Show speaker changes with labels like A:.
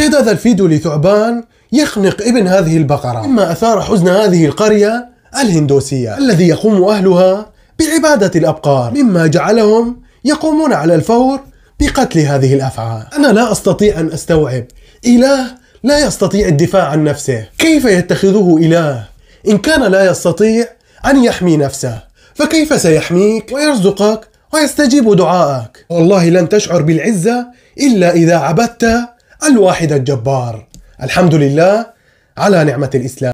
A: شهد هذا الفيديو لثعبان يخنق ابن هذه البقرة مما أثار حزن هذه القرية الهندوسية الذي يقوم أهلها بعبادة الأبقار مما جعلهم يقومون على الفور بقتل هذه الأفعى أنا لا أستطيع أن أستوعب إله لا يستطيع الدفاع عن نفسه كيف يتخذه إله إن كان لا يستطيع أن يحمي نفسه فكيف سيحميك ويرزقك ويستجيب دعائك والله لن تشعر بالعزة إلا إذا عبدت الواحد الجبار الحمد لله على نعمة الإسلام